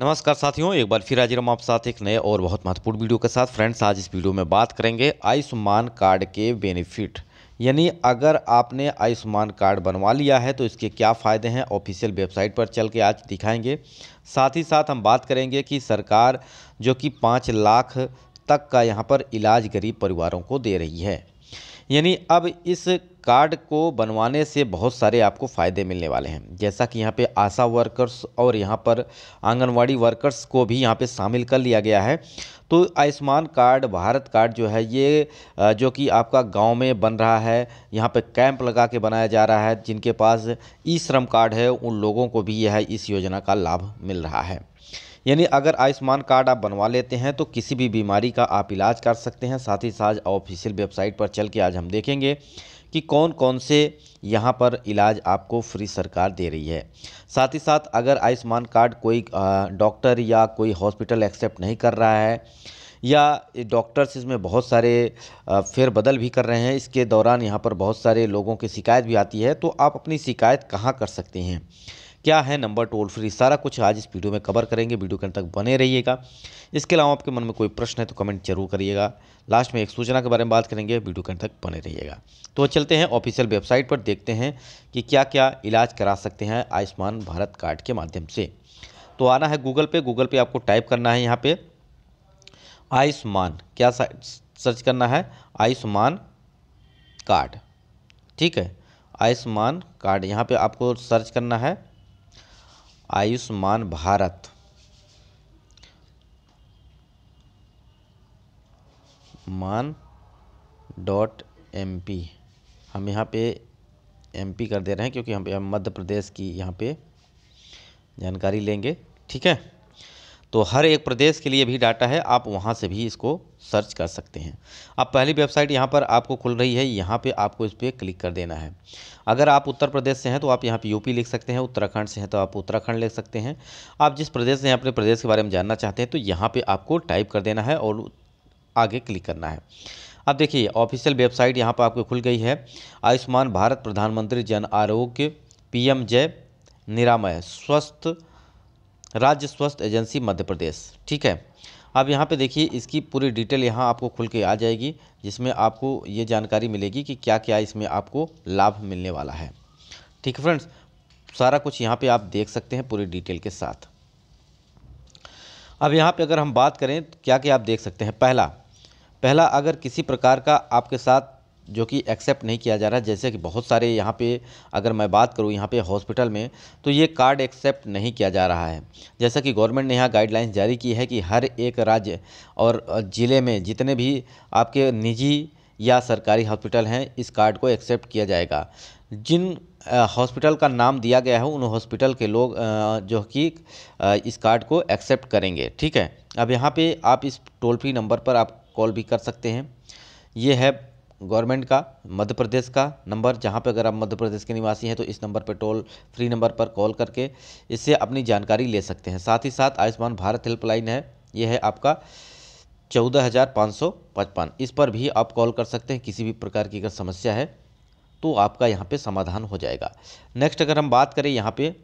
नमस्कार साथियों एक बार फिर हाजिर हम आप साथ एक नए और बहुत महत्वपूर्ण वीडियो के साथ फ्रेंड्स आज इस वीडियो में बात करेंगे आयुष्मान कार्ड के बेनिफिट यानी अगर आपने आयुष्मान कार्ड बनवा लिया है तो इसके क्या फ़ायदे हैं ऑफिशियल वेबसाइट पर चल के आज दिखाएंगे साथ ही साथ हम बात करेंगे कि सरकार जो कि पाँच लाख तक का यहाँ पर इलाज गरीब परिवारों को दे रही है यानी अब इस कार्ड को बनवाने से बहुत सारे आपको फ़ायदे मिलने वाले हैं जैसा कि यहाँ पे आशा वर्कर्स और यहाँ पर आंगनवाड़ी वर्कर्स को भी यहाँ पे शामिल कर लिया गया है तो आयुष्मान कार्ड भारत कार्ड जो है ये जो कि आपका गांव में बन रहा है यहाँ पे कैंप लगा के बनाया जा रहा है जिनके पास ई श्रम कार्ड है उन लोगों को भी यह इस योजना का लाभ मिल रहा है यानी अगर आयुष्मान कार्ड आप बनवा लेते हैं तो किसी भी बीमारी का आप इलाज कर सकते हैं साथ ही साथ ऑफिशियल वेबसाइट पर चल के आज हम देखेंगे कि कौन कौन से यहाँ पर इलाज आपको फ्री सरकार दे रही है साथ ही साथ अगर आयुष्मान कार्ड कोई डॉक्टर या कोई हॉस्पिटल एक्सेप्ट नहीं कर रहा है या डॉक्टर्स इसमें बहुत सारे फेरबदल भी कर रहे हैं इसके दौरान यहाँ पर बहुत सारे लोगों की शिकायत भी आती है तो आप अपनी शिकायत कहाँ कर सकते हैं क्या है नंबर टोल फ्री सारा कुछ आज इस वीडियो में कवर करेंगे वीडियो के अंत तक बने रहिएगा इसके अलावा आपके मन में कोई प्रश्न है तो कमेंट जरूर करिएगा लास्ट में एक सूचना के बारे में बात करेंगे वीडियो के अंत तक बने रहिएगा तो चलते हैं ऑफिशियल वेबसाइट पर देखते हैं कि क्या क्या इलाज करा सकते हैं आयुष्मान भारत कार्ड के माध्यम से तो आना है गूगल पे गूगल पे आपको टाइप करना है यहाँ पे आयुष्मान क्या सर्च करना है आयुष्मान कार्ड ठीक है आयुष्मान कार्ड यहाँ पे आपको सर्च करना है आयुष्मान भारत मान डॉट एम पी हम यहाँ पे एम पी कर दे रहे हैं क्योंकि हम मध्य प्रदेश की यहाँ पे जानकारी लेंगे ठीक है तो हर एक प्रदेश के लिए भी डाटा है आप वहाँ से भी इसको सर्च कर सकते हैं अब पहली वेबसाइट यहाँ पर आपको खुल रही है यहाँ पे आपको इस पर क्लिक कर देना है अगर आप उत्तर प्रदेश से हैं तो आप यहाँ पे यूपी लिख सकते हैं उत्तराखंड से हैं तो आप उत्तराखंड लिख सकते हैं आप जिस प्रदेश से हैं अपने प्रदेश के बारे में जानना चाहते हैं तो यहाँ पर आपको टाइप कर देना है और आगे क्लिक करना है अब देखिए ऑफिशियल वेबसाइट यहाँ पर आपको खुल गई है आयुष्मान भारत प्रधानमंत्री जन आरोग्य पीएम जय निरामय स्वस्थ राज्य स्वास्थ्य एजेंसी मध्य प्रदेश ठीक है अब यहाँ पे देखिए इसकी पूरी डिटेल यहाँ आपको खुल के आ जाएगी जिसमें आपको ये जानकारी मिलेगी कि क्या क्या इसमें आपको लाभ मिलने वाला है ठीक है फ्रेंड्स सारा कुछ यहाँ पे आप देख सकते हैं पूरी डिटेल के साथ अब यहाँ पे अगर हम बात करें तो क्या क्या आप देख सकते हैं पहला पहला अगर किसी प्रकार का आपके साथ जो कि एक्सेप्ट नहीं किया जा रहा जैसे कि बहुत सारे यहाँ पे अगर मैं बात करूँ यहाँ पे हॉस्पिटल में तो ये कार्ड एक्सेप्ट नहीं किया जा रहा है जैसा कि गवर्नमेंट ने यहाँ गाइडलाइंस जारी की है कि हर एक राज्य और ज़िले में जितने भी आपके निजी या सरकारी हॉस्पिटल हैं इस कार्ड को एक्सेप्ट किया जाएगा जिन हॉस्पिटल का नाम दिया गया है उन हॉस्पिटल के लोग जो कि इस कार्ड को एक्सेप्ट करेंगे ठीक है अब यहाँ पे आप इस टोल फ्री नंबर पर आप कॉल भी कर सकते हैं ये है गवर्नमेंट का मध्य प्रदेश का नंबर जहाँ पे अगर आप मध्य प्रदेश के निवासी हैं तो इस नंबर पे टोल फ्री नंबर पर कॉल करके इससे अपनी जानकारी ले सकते हैं साथ ही साथ आयुष्मान भारत हेल्पलाइन है ये है आपका चौदह हज़ार पाँच सौ पचपन इस पर भी आप कॉल कर सकते हैं किसी भी प्रकार की अगर समस्या है तो आपका यहाँ पे समाधान हो जाएगा नेक्स्ट अगर हम बात करें यहाँ पे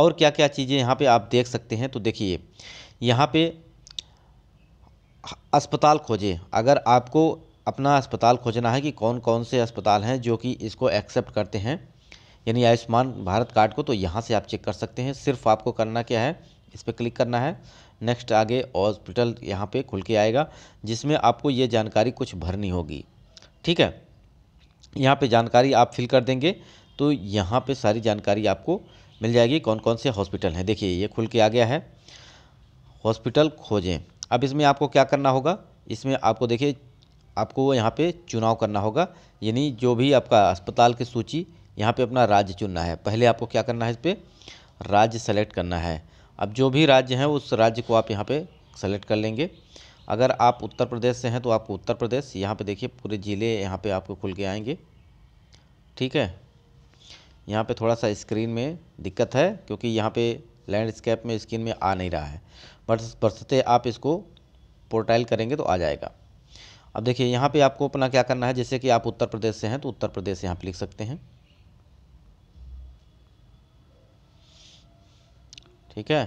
और क्या क्या चीज़ें यहाँ पे आप देख सकते हैं तो देखिए यहाँ पे अस्पताल खोजें अगर आपको अपना अस्पताल खोजना है कि कौन कौन से अस्पताल हैं जो कि इसको एक्सेप्ट करते हैं यानी आयुष्मान भारत कार्ड को तो यहाँ से आप चेक कर सकते हैं सिर्फ आपको करना क्या है इस पर क्लिक करना है नेक्स्ट आगे हॉस्पिटल यहाँ पे खुल के आएगा जिसमें आपको ये जानकारी कुछ भरनी होगी ठीक है यहाँ पे जानकारी आप फिल कर देंगे तो यहाँ पे सारी जानकारी आपको मिल जाएगी कौन कौन से हॉस्पिटल हैं देखिए ये खुल के आ गया है हॉस्पिटल खोजें अब इसमें आपको क्या करना होगा इसमें आपको देखिए आपको यहाँ पे चुनाव करना होगा यानी जो भी आपका अस्पताल की सूची यहाँ पे अपना राज्य चुनना है पहले आपको क्या करना है इस पर राज्य सेलेक्ट करना है अब जो भी राज्य हैं उस राज्य को आप यहाँ पे सेलेक्ट कर लेंगे अगर आप उत्तर प्रदेश से हैं तो आपको उत्तर प्रदेश यहाँ पे देखिए पूरे ज़िले यहाँ पे आपको खुल के आएंगे ठीक है यहाँ पे थोड़ा सा स्क्रीन में दिक्कत है क्योंकि यहाँ पे लैंडस्केप में स्क्रीन में आ नहीं रहा है बट बरसते आप इसको पोर्टाइल करेंगे तो आ जाएगा अब देखिए यहाँ पे आपको अपना क्या करना है जैसे कि आप उत्तर प्रदेश से हैं तो उत्तर प्रदेश यहाँ पे लिख सकते हैं ठीक है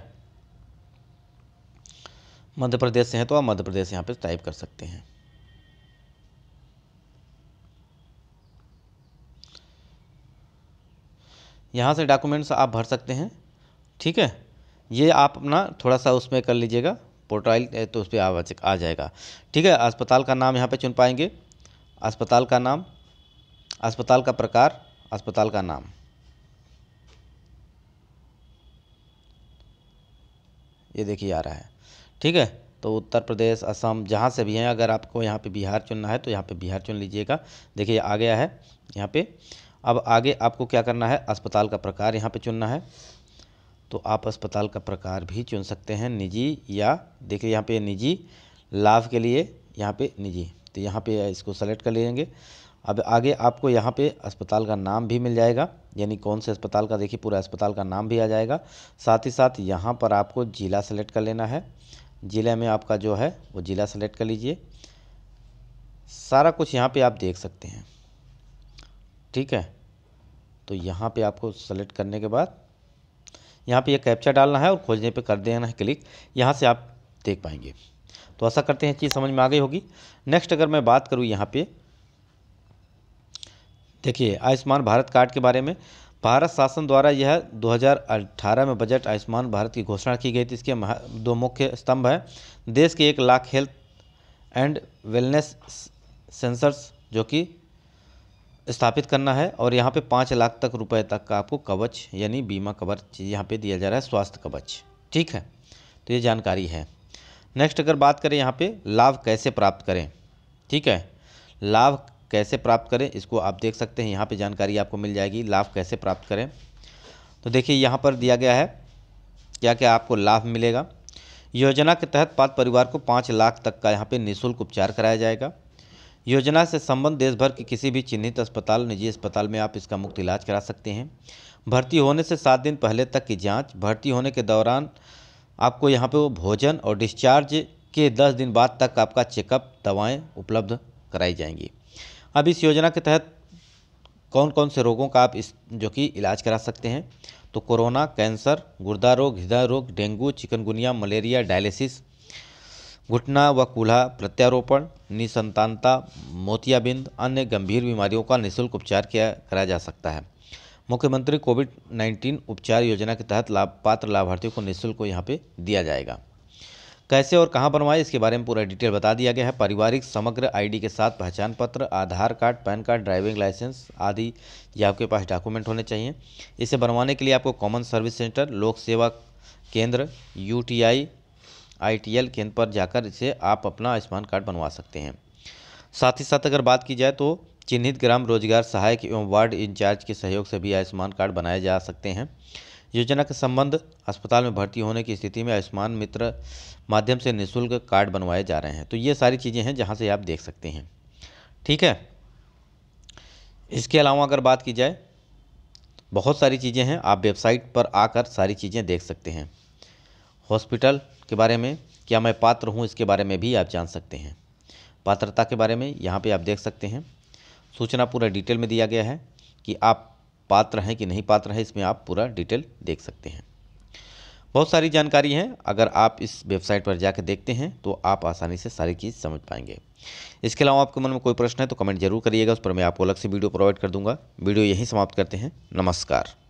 मध्य प्रदेश से हैं तो आप मध्य प्रदेश यहाँ पे टाइप कर सकते हैं यहाँ से डॉक्यूमेंट्स आप भर सकते हैं ठीक है ये आप अपना थोड़ा सा उसमें कर लीजिएगा पोर्टाइल तो उस पर आ, आ जाएगा ठीक है अस्पताल का नाम यहाँ पे चुन पाएंगे अस्पताल का नाम अस्पताल का प्रकार अस्पताल का नाम ये देखिए आ रहा है ठीक है तो उत्तर प्रदेश असम जहाँ से भी हैं अगर आपको यहाँ पे बिहार चुनना है तो यहाँ पे बिहार चुन लीजिएगा देखिए आ गया है यहाँ पे अब आगे आपको क्या करना है अस्पताल का प्रकार यहाँ पे चुनना है तो आप अस्पताल का प्रकार भी चुन सकते हैं निजी या देखिए यहाँ पे निजी लाभ के लिए यहाँ पे निजी तो यहाँ पे इसको सेलेक्ट कर लेंगे अब आगे आपको यहाँ पे अस्पताल का नाम भी मिल जाएगा यानी कौन से अस्पताल का देखिए पूरा अस्पताल का नाम भी आ जाएगा साथ ही साथ यहाँ पर आपको ज़िला सेलेक्ट कर लेना है ज़िले में आपका जो है वो ज़िला सेलेक्ट कर लीजिए सारा कुछ यहाँ पे आप देख सकते हैं ठीक है तो यहाँ पे आपको सेलेक्ट करने के बाद यहाँ पे ये यह कैप्चा डालना है और खोजने पे कर देना है क्लिक यहाँ से आप देख पाएंगे तो ऐसा करते हैं चीज़ समझ में आ गई होगी नेक्स्ट अगर मैं बात करूँ यहाँ पे देखिए आयुष्मान भारत कार्ड के बारे में भारत शासन द्वारा यह 2018 में बजट आयुष्मान भारत की घोषणा की गई थी इसके दो मुख्य स्तंभ हैं देश के एक lakh health and wellness centres जो कि स्थापित करना है और यहाँ पे पाँच लाख तक रुपए तक का आपको कवच यानी बीमा कवच यहाँ पे दिया जा रहा है स्वास्थ्य कवच ठीक है तो ये जानकारी है नेक्स्ट अगर बात करें यहाँ पे लाभ कैसे प्राप्त करें ठीक है लाभ कैसे प्राप्त करें इसको आप देख सकते हैं यहाँ पे जानकारी आपको मिल जाएगी लाभ कैसे प्राप्त करें तो देखिए यहाँ पर दिया गया है क्या क्या आपको लाभ मिलेगा योजना के तहत पात्र परिवार को पाँच लाख तक का यहाँ पर निःशुल्क उपचार कराया जाएगा योजना से संबंध देश भर के किसी भी चिन्हित अस्पताल निजी अस्पताल में आप इसका मुफ्त इलाज करा सकते हैं भर्ती होने से सात दिन पहले तक की जांच भर्ती होने के दौरान आपको यहाँ पे वो भोजन और डिस्चार्ज के दस दिन बाद तक आपका चेकअप दवाएं उपलब्ध कराई जाएंगी अब इस योजना के तहत कौन कौन से रोगों का आप इस जो कि इलाज करा सकते हैं तो कोरोना कैंसर गुर्दा रोग हृदय रोग डेंगू चिकनगुनिया मलेरिया डायलिसिस घुटना व कूल्हा प्रत्यारोपण निसंतानता मोतियाबिंद अन्य गंभीर बीमारियों का निःशुल्क उपचार किया कराया जा सकता है मुख्यमंत्री कोविड 19 उपचार योजना के तहत लाभ पात्र लाभार्थियों को निःशुल्क यहाँ पे दिया जाएगा कैसे और कहाँ बनवाए इसके बारे में पूरा डिटेल बता दिया गया है पारिवारिक समग्र आईडी के साथ पहचान पत्र Aadhaar card PAN card driving licence आदि ये आपके पास डॉक्यूमेंट होने चाहिए इसे बनवाने के लिए आपको कॉमन सर्विस सेंटर लोक सेवा केंद्र यूटीआई आईटीएल केंद्र पर जाकर इसे आप अपना आयुष्मान कार्ड बनवा सकते हैं साथ ही साथ अगर बात की जाए तो चिन्हित ग्राम रोजगार सहायक एवं वार्ड इंचार्ज के सहयोग से भी आयुष्मान कार्ड बनाए जा सकते हैं योजना के संबंध अस्पताल में भर्ती होने की स्थिति में आयुष्मान मित्र माध्यम से निःशुल्क कार्ड बनवाए जा रहे हैं तो ये सारी चीज़ें हैं जहाँ से आप देख सकते हैं ठीक है इसके अलावा अगर बात की जाए बहुत सारी चीज़ें हैं आप वेबसाइट पर आकर सारी चीज़ें देख सकते हैं हॉस्पिटल के बारे में क्या मैं पात्र हूँ इसके बारे में भी आप जान सकते हैं पात्रता के बारे में यहाँ पे आप देख सकते हैं सूचना पूरा डिटेल में दिया गया है कि आप पात्र हैं कि नहीं पात्र हैं इसमें आप पूरा डिटेल देख सकते हैं बहुत सारी जानकारी है अगर आप इस वेबसाइट पर जाकर देखते हैं तो आप आसानी से सारी चीज़ समझ पाएंगे इसके अलावा आपके मन में कोई प्रश्न है तो कमेंट जरूर करिएगा उस पर मैं आपको अलग से वीडियो प्रोवाइड कर दूंगा वीडियो यहीं समाप्त करते हैं नमस्कार